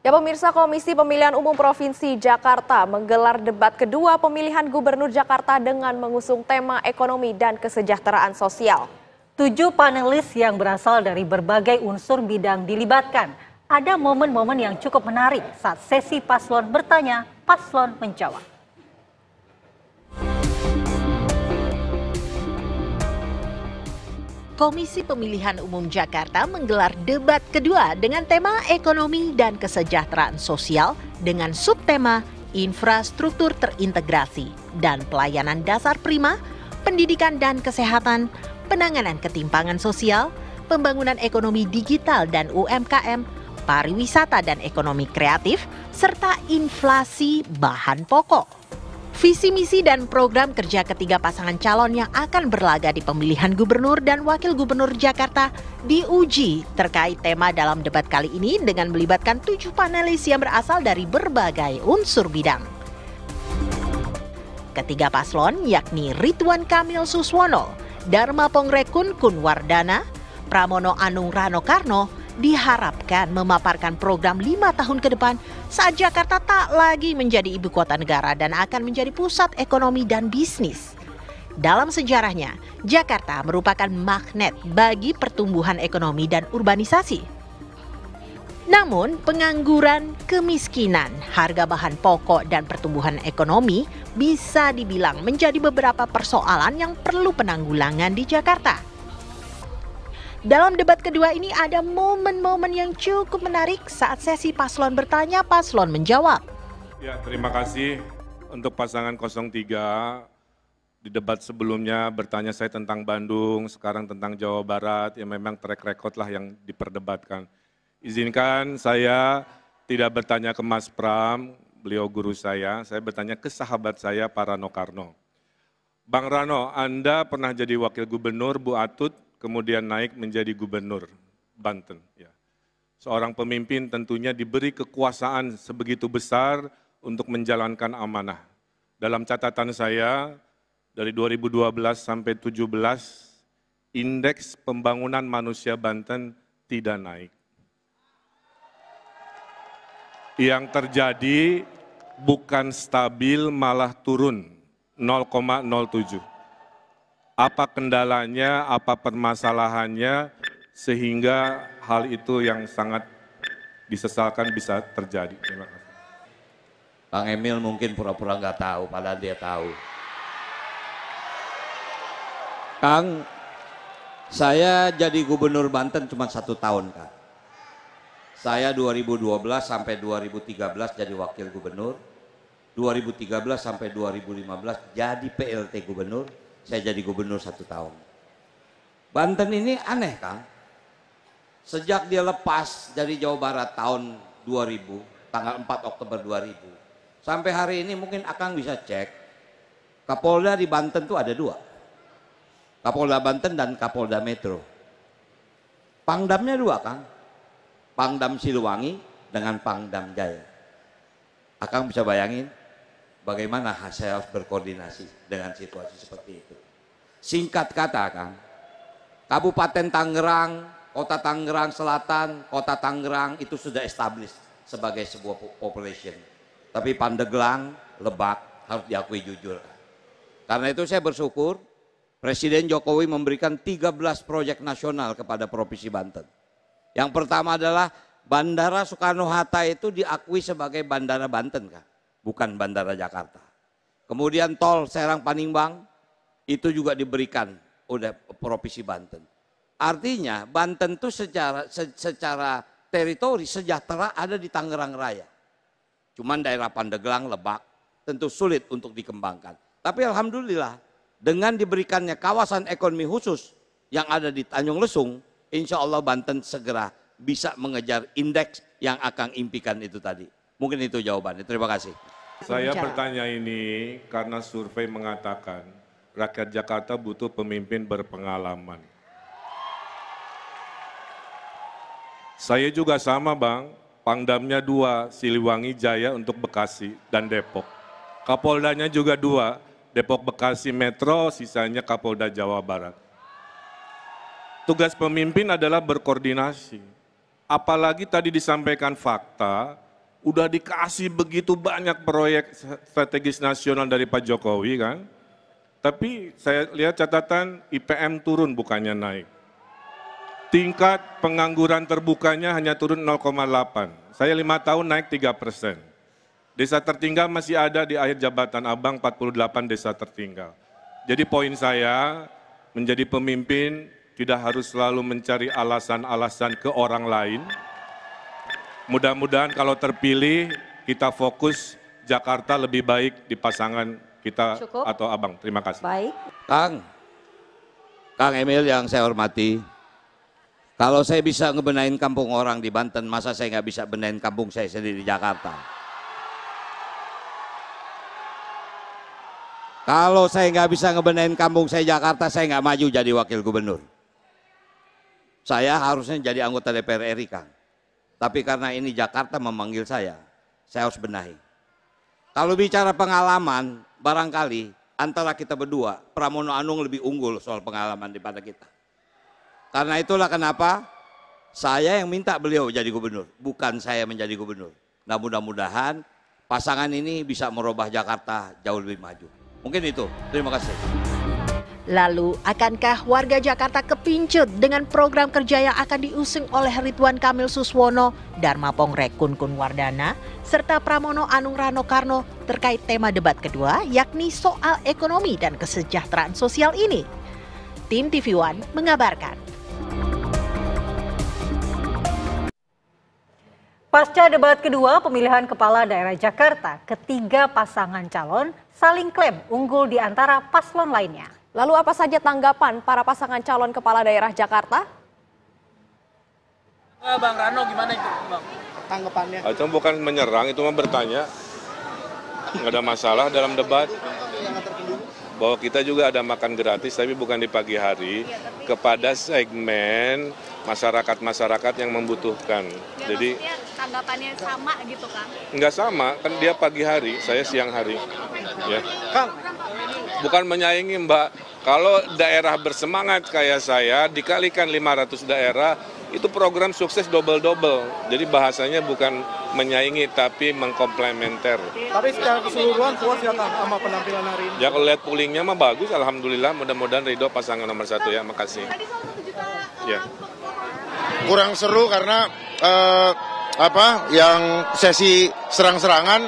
Ya pemirsa Komisi Pemilihan Umum Provinsi Jakarta menggelar debat kedua pemilihan Gubernur Jakarta dengan mengusung tema ekonomi dan kesejahteraan sosial. Tujuh panelis yang berasal dari berbagai unsur bidang dilibatkan. Ada momen-momen yang cukup menarik saat sesi paslon bertanya, paslon menjawab. Komisi Pemilihan Umum Jakarta menggelar debat kedua dengan tema ekonomi dan kesejahteraan sosial dengan subtema infrastruktur terintegrasi dan pelayanan dasar prima, pendidikan dan kesehatan, penanganan ketimpangan sosial, pembangunan ekonomi digital dan UMKM, pariwisata dan ekonomi kreatif, serta inflasi bahan pokok visi misi dan program kerja ketiga pasangan calon yang akan berlaga di pemilihan gubernur dan wakil gubernur Jakarta diuji terkait tema dalam debat kali ini dengan melibatkan tujuh panelis yang berasal dari berbagai unsur bidang. Ketiga paslon yakni Ridwan Kamil Suswono, Dharma Pongrekun Kunwardana, Pramono Anung Rano Karno diharapkan memaparkan program lima tahun ke depan saat Jakarta tak lagi menjadi ibu kota negara dan akan menjadi pusat ekonomi dan bisnis. Dalam sejarahnya, Jakarta merupakan magnet bagi pertumbuhan ekonomi dan urbanisasi. Namun, pengangguran, kemiskinan, harga bahan pokok, dan pertumbuhan ekonomi bisa dibilang menjadi beberapa persoalan yang perlu penanggulangan di Jakarta. Dalam debat kedua ini ada momen-momen yang cukup menarik saat sesi paslon bertanya, paslon menjawab. Ya, terima kasih untuk pasangan 03 di debat sebelumnya bertanya saya tentang Bandung, sekarang tentang Jawa Barat, yang memang track record lah yang diperdebatkan. Izinkan saya tidak bertanya ke Mas Pram, beliau guru saya, saya bertanya ke sahabat saya, para Rano Karno. Bang Rano, Anda pernah jadi wakil gubernur Bu Atut kemudian naik menjadi gubernur Banten. Ya. Seorang pemimpin tentunya diberi kekuasaan sebegitu besar untuk menjalankan amanah. Dalam catatan saya, dari 2012 sampai 2017, indeks pembangunan manusia Banten tidak naik. Yang terjadi bukan stabil malah turun 0,07 apa kendalanya, apa permasalahannya, sehingga hal itu yang sangat disesalkan bisa terjadi. Terima kasih. Bang Emil mungkin pura-pura nggak -pura tahu, padahal dia tahu. Kang, saya jadi gubernur Banten cuma satu tahun, Kang. Saya 2012 sampai 2013 jadi wakil gubernur. 2013 sampai 2015 jadi PLT gubernur saya jadi gubernur satu tahun. Banten ini aneh Kang. Sejak dia lepas dari Jawa Barat tahun 2000, tanggal 4 Oktober 2000, sampai hari ini mungkin Akang bisa cek, Kapolda di Banten itu ada dua. Kapolda Banten dan Kapolda Metro. Pangdamnya dua Kang. Pangdam Siluwangi dengan Pangdam Jaya. Akang bisa bayangin Bagaimana saya harus berkoordinasi dengan situasi seperti itu? Singkat kata, kan Kabupaten Tangerang, Kota Tangerang Selatan, Kota Tangerang itu sudah established sebagai sebuah population. Tapi Pandeglang, Lebak harus diakui jujur. Karena itu saya bersyukur Presiden Jokowi memberikan 13 proyek nasional kepada Provinsi Banten. Yang pertama adalah Bandara Soekarno-Hatta itu diakui sebagai Bandara Banten, Kak bukan Bandara Jakarta. Kemudian tol Serang Panimbang itu juga diberikan oleh Provinsi Banten. Artinya Banten itu secara secara teritori sejahtera ada di Tangerang Raya. Cuman daerah Pandeglang, Lebak tentu sulit untuk dikembangkan. Tapi alhamdulillah dengan diberikannya kawasan ekonomi khusus yang ada di Tanjung Lesung, insya Allah Banten segera bisa mengejar indeks yang akan impikan itu tadi. Mungkin itu jawabannya. Terima kasih. Saya bertanya ini karena survei mengatakan rakyat Jakarta butuh pemimpin berpengalaman. Saya juga sama bang, Pangdamnya dua, Siliwangi Jaya untuk Bekasi dan Depok. Kapoldanya juga dua, Depok Bekasi Metro, sisanya Kapolda Jawa Barat. Tugas pemimpin adalah berkoordinasi. Apalagi tadi disampaikan fakta, udah dikasih begitu banyak proyek strategis nasional dari Pak Jokowi kan. Tapi saya lihat catatan IPM turun bukannya naik. Tingkat pengangguran terbukanya hanya turun 0,8. Saya lima tahun naik 3 persen. Desa tertinggal masih ada di akhir jabatan abang 48 desa tertinggal. Jadi poin saya menjadi pemimpin tidak harus selalu mencari alasan-alasan ke orang lain, Mudah-mudahan kalau terpilih kita fokus Jakarta lebih baik di pasangan kita Cukup. atau abang. Terima kasih. Baik. Kang, Kang Emil yang saya hormati, kalau saya bisa ngebenain kampung orang di Banten, masa saya nggak bisa benain kampung saya sendiri di Jakarta? Kalau saya nggak bisa ngebenain kampung saya Jakarta, saya nggak maju jadi wakil gubernur. Saya harusnya jadi anggota DPR RI, Kang. Tapi karena ini Jakarta memanggil saya, saya harus benahi. Kalau bicara pengalaman, barangkali antara kita berdua, Pramono Anung lebih unggul soal pengalaman daripada kita. Karena itulah kenapa saya yang minta beliau jadi gubernur, bukan saya menjadi gubernur. Nah mudah-mudahan pasangan ini bisa merubah Jakarta jauh lebih maju. Mungkin itu. Terima kasih. Lalu, akankah warga Jakarta kepincut dengan program kerja yang akan diusung oleh Ridwan Kamil Suswono, Dharma Pongrek Kun Kun Wardana, serta Pramono Anung Rano Karno terkait tema debat kedua, yakni soal ekonomi dan kesejahteraan sosial ini? Tim TV One mengabarkan. Pasca debat kedua pemilihan kepala daerah Jakarta, ketiga pasangan calon saling klaim unggul di antara paslon lainnya. Lalu apa saja tanggapan para pasangan calon kepala daerah Jakarta? Eh, Bang Rano gimana itu Bang? Tanggapannya? Itu ah, bukan menyerang, itu mah bertanya. Nggak ada masalah dalam debat. Bahwa kita juga ada makan gratis tapi bukan di pagi hari kepada segmen masyarakat-masyarakat yang membutuhkan. Ya, Jadi tanggapannya sama gitu kan? Nggak sama, kan dia pagi hari, saya siang hari. Ya. Kang, bukan menyaingi Mbak. Kalau daerah bersemangat kayak saya, dikalikan 500 daerah, itu program sukses double-double. Jadi bahasanya bukan menyaingi, tapi mengkomplementer. Tapi secara keseluruhan puas ya sama penampilan hari ini? Ya kalau lihat poolingnya mah bagus, Alhamdulillah. Mudah-mudahan Ridho pasangan nomor satu ya, makasih. Ya. Kurang seru karena eh, apa yang sesi serang-serangan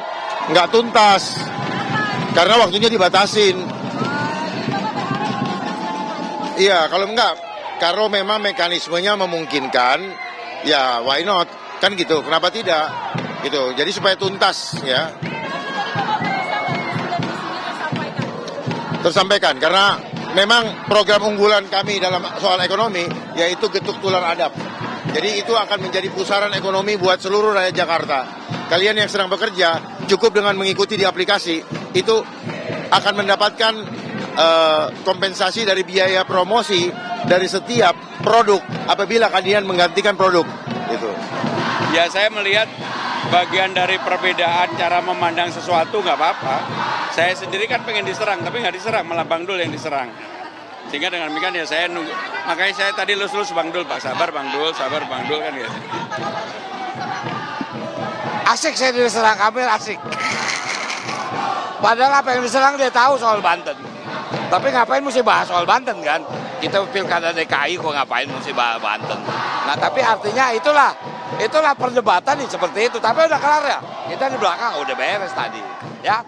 nggak tuntas karena waktunya dibatasin Iya, kalau enggak, kalau memang mekanismenya memungkinkan, ya why not? Kan gitu, kenapa tidak? Gitu, jadi supaya tuntas ya. Tersampaikan, karena memang program unggulan kami dalam soal ekonomi yaitu getuk tular adab. Jadi itu akan menjadi pusaran ekonomi buat seluruh rakyat Jakarta. Kalian yang sedang bekerja cukup dengan mengikuti di aplikasi itu akan mendapatkan Eh, kompensasi dari biaya promosi dari setiap produk apabila kalian menggantikan produk itu. Ya saya melihat bagian dari perbedaan cara memandang sesuatu nggak apa-apa. Saya sendiri kan pengen diserang tapi nggak diserang malah Bang Dul yang diserang. Sehingga dengan demikian ya saya nunggu. Makanya saya tadi lus-lus Bang Dul, Pak sabar Bang Dul, sabar Bang Dul kan ya. Asik saya diserang Kamil asik. Padahal apa yang diserang dia tahu soal Banten. Tapi ngapain mesti bahas soal Banten kan? Kita pilkada DKI kok ngapain mesti bahas Banten. Nah tapi artinya itulah, itulah perdebatan nih seperti itu. Tapi udah kelar ya, kita di belakang udah beres tadi. Ya.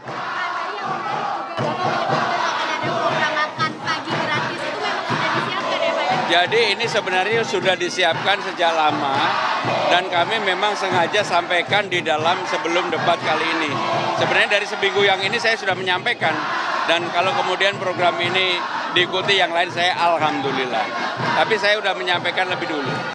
Jadi ini sebenarnya sudah disiapkan sejak lama dan kami memang sengaja sampaikan di dalam sebelum debat kali ini. Sebenarnya dari seminggu yang ini saya sudah menyampaikan dan kalau kemudian program ini diikuti yang lain saya alhamdulillah. Tapi saya sudah menyampaikan lebih dulu.